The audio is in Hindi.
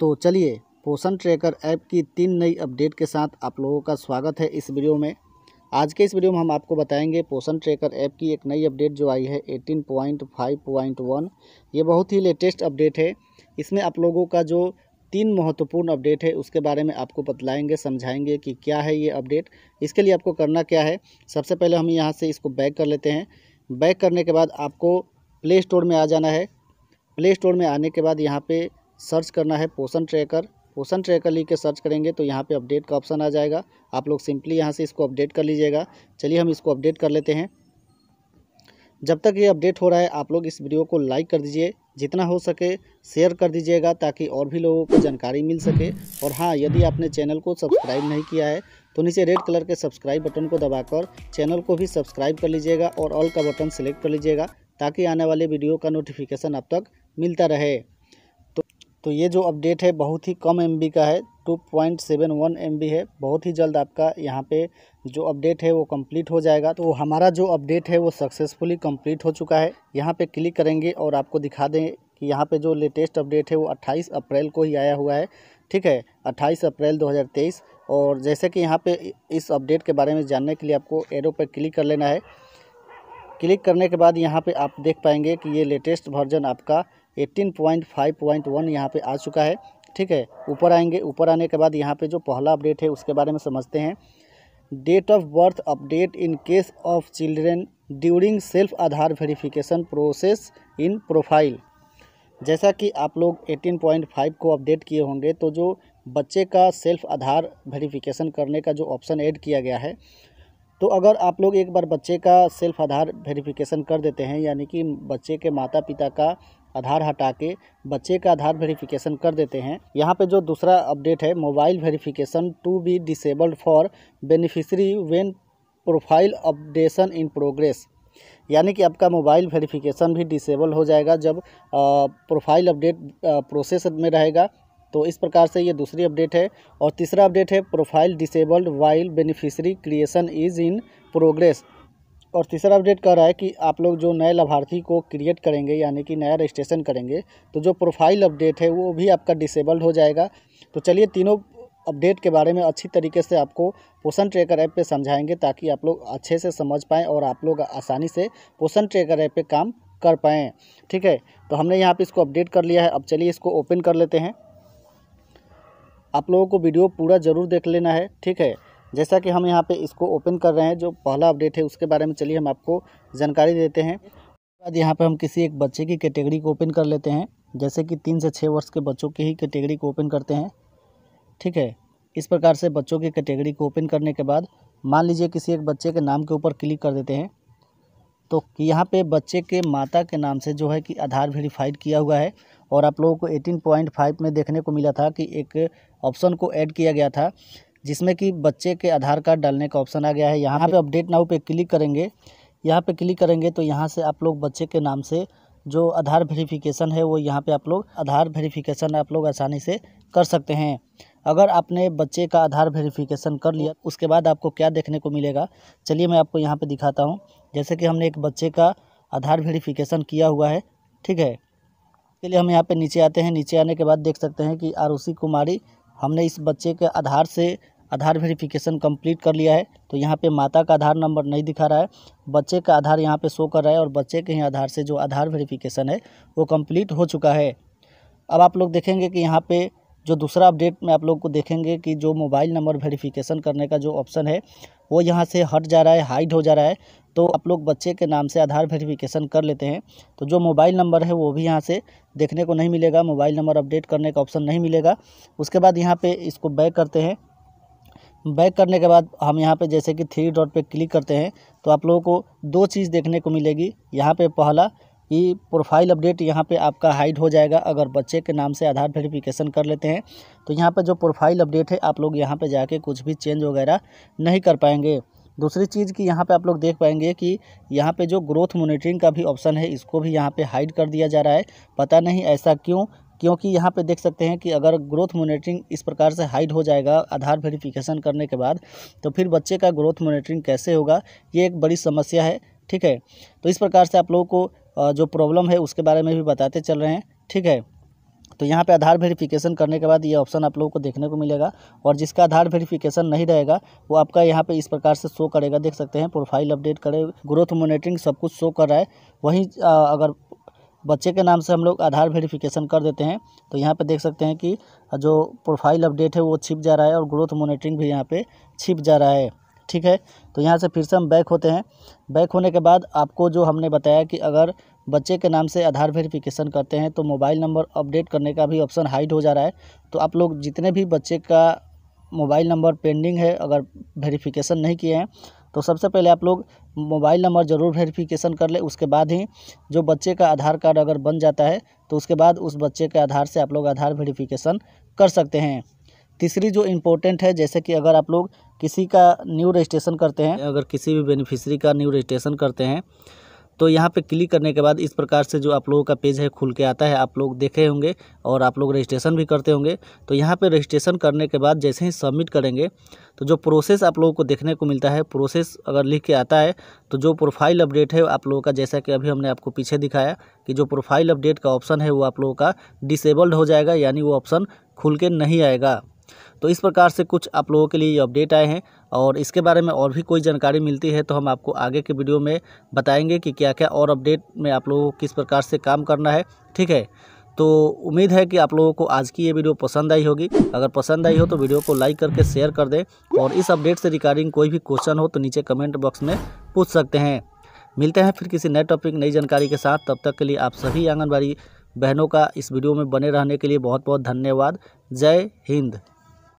तो चलिए पोषण ट्रैकर ऐप की तीन नई अपडेट के साथ आप लोगों का स्वागत है इस वीडियो में आज के इस वीडियो में हम आपको बताएंगे पोषण ट्रैकर ऐप की एक नई अपडेट जो आई है 18.5.1 ये बहुत ही लेटेस्ट अपडेट है इसमें आप लोगों का जो तीन महत्वपूर्ण अपडेट है उसके बारे में आपको बतलाएंगे समझाएंगे कि क्या है ये अपडेट इसके लिए आपको करना क्या है सबसे पहले हम यहाँ से इसको बैक कर लेते हैं बैक करने के बाद आपको प्ले स्टोर में आ जाना है प्ले स्टोर में आने के बाद यहाँ पर सर्च करना है पोषण ट्रैकर पोषण ट्रैकर लिख के सर्च करेंगे तो यहाँ पे अपडेट का ऑप्शन आ जाएगा आप लोग सिंपली यहाँ से इसको अपडेट कर लीजिएगा चलिए हम इसको अपडेट कर लेते हैं जब तक ये अपडेट हो रहा है आप लोग इस वीडियो को लाइक कर दीजिए जितना हो सके शेयर कर दीजिएगा ताकि और भी लोगों को जानकारी मिल सके और हाँ यदि आपने चैनल को सब्सक्राइब नहीं किया है तो नीचे रेड कलर के सब्सक्राइब बटन को दबाकर चैनल को भी सब्सक्राइब कर लीजिएगा और ऑल का बटन सेलेक्ट कर लीजिएगा ताकि आने वाले वीडियो का नोटिफिकेशन आप तक मिलता रहे तो ये जो अपडेट है बहुत ही कम एम का है two point seven one M है बहुत ही जल्द आपका यहाँ पे जो अपडेट है वो कंप्लीट हो जाएगा तो हमारा जो अपडेट है वो सक्सेसफुली कंप्लीट हो चुका है यहाँ पे क्लिक करेंगे और आपको दिखा दें कि यहाँ पे जो लेटेस्ट अपडेट है वो 28 अप्रैल को ही आया हुआ है ठीक है 28 अप्रैल 2023 और जैसे कि यहाँ पर इस अपडेट के बारे में जानने के लिए आपको एरो पर क्लिक कर लेना है क्लिक करने के बाद यहाँ पर आप देख पाएंगे कि ये लेटेस्ट वर्जन आपका 18.5.1 यहाँ पर आ चुका है ठीक है ऊपर आएंगे ऊपर आने के बाद यहाँ पे जो पहला अपडेट है उसके बारे में समझते हैं date of birth update in case of children during self Aadhaar verification process in profile जैसा कि आप लोग 18.5 को अपडेट किए होंगे तो जो बच्चे का सेल्फ आधार वेरिफिकेशन करने का जो ऑप्शन ऐड किया गया है तो अगर आप लोग एक बार बच्चे का सेल्फ आधार वेरिफिकेशन कर देते हैं यानी कि बच्चे के माता पिता का आधार हटा के बच्चे का आधार वेरिफिकेशन कर देते हैं यहाँ पे जो दूसरा अपडेट है mobile verification to be disabled for beneficiary when profile updation in progress यानी कि आपका मोबाइल वेरिफिकेशन भी डिसेबल हो जाएगा जब प्रोफाइल अपडेट प्रोसेस में रहेगा तो इस प्रकार से ये दूसरी अपडेट है और तीसरा अपडेट है profile disabled while beneficiary creation is in progress और तीसरा अपडेट कह रहा है कि आप लोग जो नए लाभार्थी को क्रिएट करेंगे यानी कि नया रजिस्ट्रेशन करेंगे तो जो प्रोफाइल अपडेट है वो भी आपका डिसेबल्ड हो जाएगा तो चलिए तीनों अपडेट के बारे में अच्छी तरीके से आपको पोषण ट्रैकर ऐप पे समझाएंगे ताकि आप लोग अच्छे से समझ पाएँ और आप लोग आसानी से पोषण ट्रैकर ऐप पे काम कर पाएँ ठीक है तो हमने यहाँ पे इसको अपडेट कर लिया है अब चलिए इसको ओपन कर लेते हैं आप लोगों को वीडियो पूरा ज़रूर देख लेना है ठीक है जैसा कि हम यहाँ पे इसको ओपन कर रहे हैं जो पहला अपडेट है उसके बारे में चलिए हम आपको जानकारी देते हैं बाद यहाँ पे हम किसी एक बच्चे की कैटेगरी को ओपन कर लेते हैं जैसे कि तीन से छः वर्ष के बच्चों की ही कैटेगरी को ओपन करते हैं ठीक है इस प्रकार से बच्चों की कैटेगरी को ओपन करने के बाद मान लीजिए किसी एक बच्चे के नाम के ऊपर क्लिक कर देते हैं तो यहाँ पे बच्चे के माता के नाम से जो है कि आधार वेरीफाइड किया हुआ है और आप लोगों को एटीन पॉइंट फाइव में देखने को मिला था कि एक ऑप्शन को ऐड किया गया था जिसमें कि बच्चे के आधार कार्ड डालने का ऑप्शन आ गया है यहाँ पे अपडेट नाउ पे क्लिक करेंगे यहाँ पे क्लिक करेंगे तो यहाँ से आप लोग बच्चे के नाम से जो आधार वेरिफिकेशन है वो यहाँ पे आप लोग आधार वेरिफिकेशन आप लोग आसानी से कर सकते हैं अगर आपने बच्चे का आधार वेरिफिकेशन कर लिया उसके बाद आपको क्या देखने को मिलेगा चलिए मैं आपको यहाँ पर दिखाता हूँ जैसे कि हमने एक बच्चे का आधार वेरीफिकेशन किया हुआ है ठीक है इसके लिए हम यहाँ पर नीचे आते हैं नीचे आने के बाद देख सकते हैं कि आरूसी कुमारी हमने इस बच्चे के आधार से आधार वेरिफिकेशन कंप्लीट कर लिया है तो यहाँ पे माता का आधार नंबर नहीं दिखा रहा है बच्चे का आधार यहाँ पे शो कर रहा है और बच्चे के ही आधार से जो आधार वेरिफिकेशन है वो कंप्लीट हो चुका है अब आप लोग देखेंगे कि यहाँ पे जो दूसरा अपडेट में आप लोग को देखेंगे कि जो मोबाइल नंबर वेरीफिकेशन करने का जो ऑप्शन है वो यहाँ से हट जा रहा है हाइड हो जा रहा है तो आप लोग बच्चे के नाम से आधार वेरिफिकेशन कर लेते हैं तो जो मोबाइल नंबर है वो भी यहाँ से देखने को नहीं मिलेगा मोबाइल नंबर अपडेट करने का ऑप्शन नहीं मिलेगा उसके बाद यहाँ पर इसको बैक करते हैं बैक करने के बाद हम यहाँ पे जैसे कि थ्री डॉट पे क्लिक करते हैं तो आप लोगों को दो चीज़ देखने को मिलेगी यहाँ पे पहला ये प्रोफाइल अपडेट यहाँ पे आपका हाइड हो जाएगा अगर बच्चे के नाम से आधार वेरिफिकेशन कर लेते हैं तो यहाँ पे जो प्रोफाइल अपडेट है आप लोग यहाँ पे जाके कुछ भी चेंज वगैरह नहीं कर पाएंगे दूसरी चीज़ कि यहाँ पे आप लोग देख पाएंगे कि यहाँ पे जो ग्रोथ मोनिटरिंग का भी ऑप्शन है इसको भी यहाँ पर हाइड कर दिया जा रहा है पता नहीं ऐसा क्यों क्योंकि यहाँ पे देख सकते हैं कि अगर ग्रोथ मोनिटरिंग इस प्रकार से हाइड हो जाएगा आधार वेरिफिकेशन करने के बाद तो फिर बच्चे का ग्रोथ मोनिटरिंग कैसे होगा ये एक बड़ी समस्या है ठीक है तो इस प्रकार से आप लोगों को जो प्रॉब्लम है उसके बारे में भी बताते चल रहे हैं ठीक है तो यहाँ पे आधार वेरिफिकेशन करने के बाद ये ऑप्शन आप लोगों को देखने को मिलेगा और जिसका आधार वेरिफिकेशन नहीं रहेगा वो आपका यहाँ पे इस प्रकार से शो करेगा देख सकते हैं प्रोफाइल अपडेट करे ग्रोथ मोनिटरिंग सब कुछ शो कर रहा है वहीं अगर बच्चे के नाम से हम लोग आधार वेरिफिकेशन कर देते हैं तो यहाँ पर देख सकते हैं कि जो प्रोफाइल अपडेट है वो छिप जा रहा है और ग्रोथ मोनिटरिंग भी यहाँ पर छिप जा रहा है ठीक है तो यहाँ से फिर से हम बैक होते हैं बैक होने के बाद आपको जो हमने बताया कि अगर बच्चे के नाम से आधार वेरिफिकेशन करते हैं तो मोबाइल नंबर अपडेट करने का भी ऑप्शन हाइड हो जा रहा है तो आप लोग जितने भी बच्चे का मोबाइल नंबर पेंडिंग है अगर वेरिफिकेशन नहीं किए हैं तो सबसे पहले आप लोग मोबाइल नंबर ज़रूर वेरिफिकेशन कर ले उसके बाद ही जो बच्चे का आधार कार्ड अगर बन जाता है तो उसके बाद उस बच्चे के आधार से आप लोग आधार वेरिफिकेशन कर सकते हैं तीसरी जो इम्पोर्टेंट है जैसे कि अगर आप लोग किसी का न्यू रजिस्ट्रेशन करते हैं अगर किसी भी बेनिफिशरी का न्यू रजिस्ट्रेशन करते हैं तो यहाँ पे क्लिक करने के बाद इस प्रकार से जो आप लोगों का पेज है खुल के आता है आप लोग देखे होंगे और आप लोग रजिस्ट्रेशन भी करते होंगे तो यहाँ पे रजिस्ट्रेशन करने के बाद जैसे ही सबमिट करेंगे तो जो प्रोसेस आप लोगों को देखने को मिलता है प्रोसेस अगर लिख के आता है तो जो प्रोफाइल अपडेट है आप लोगों का जैसा कि अभी हमने आपको पीछे दिखाया कि जो प्रोफाइल अपडेट का ऑप्शन है वो आप लोगों का डिसेबल्ड हो जाएगा यानी वो ऑप्शन खुल के नहीं आएगा तो इस प्रकार से कुछ आप लोगों के लिए ये अपडेट आए हैं और इसके बारे में और भी कोई जानकारी मिलती है तो हम आपको आगे के वीडियो में बताएंगे कि क्या क्या और अपडेट में आप लोगों को किस प्रकार से काम करना है ठीक है तो उम्मीद है कि आप लोगों को आज की ये वीडियो पसंद आई होगी अगर पसंद आई हो तो वीडियो को लाइक करके शेयर कर दें और इस अपडेट से रिगार्डिंग कोई भी क्वेश्चन हो तो नीचे कमेंट बॉक्स में पूछ सकते हैं मिलते हैं फिर किसी नए टॉपिक नई जानकारी के साथ तब तक के लिए आप सभी आंगनबाड़ी बहनों का इस वीडियो में बने रहने के लिए बहुत बहुत धन्यवाद जय हिंद